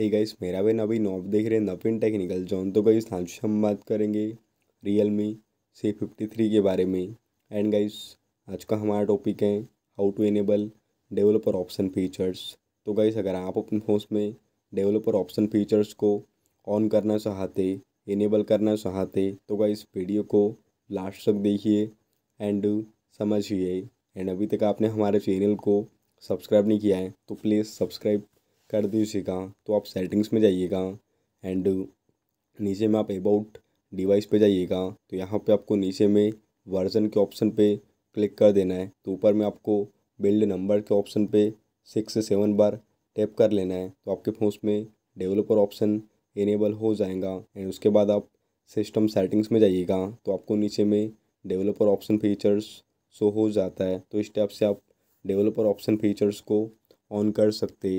hey guys मेरा बहन नवीन knob देख रहे हैं नवीन टेक्निकल जॉन तो गाइस आज हम बात करेंगे Realme C fifty three के बारे में एंड गाइस आज का हमारा टॉपिक है how to enable developer option features तो गाइस अगर आप अपने फोन में डेवलपर ऑप्शन फीचर्स को ऑन करना चाहते इनेबल करना चाहते तो गाइस वीडियो को लास्ट तक देखिए एंड समझिए एंड अभी तक आपने हमारे चैनल को सब्सक्राइब नहीं किया है तो प्लीज़ सब्सक्राइब कर दी उसीका तो आप सेटिंग्स में जाइएगा एंड नीचे में आप अबाउट डिवाइस पे जाइएगा तो यहाँ पे आपको नीचे में वर्जन के ऑप्शन पे क्लिक कर देना है तो ऊपर में आपको बिल्ड नंबर के ऑप्शन पे सिक्स से सेवन बार टैप कर लेना है तो आपके फोन में डेवलपर ऑप्शन इनेबल हो जाएगा एंड उसके बाद आप सिस्टम सेटिंग्स में जाइएगा तो आपको नीचे में डेवलपर ऑप्शन फीचर्स शो हो जाता है तो इस टाइप से आप डेवलपर ऑप्शन फीचर्स को ऑन कर सकते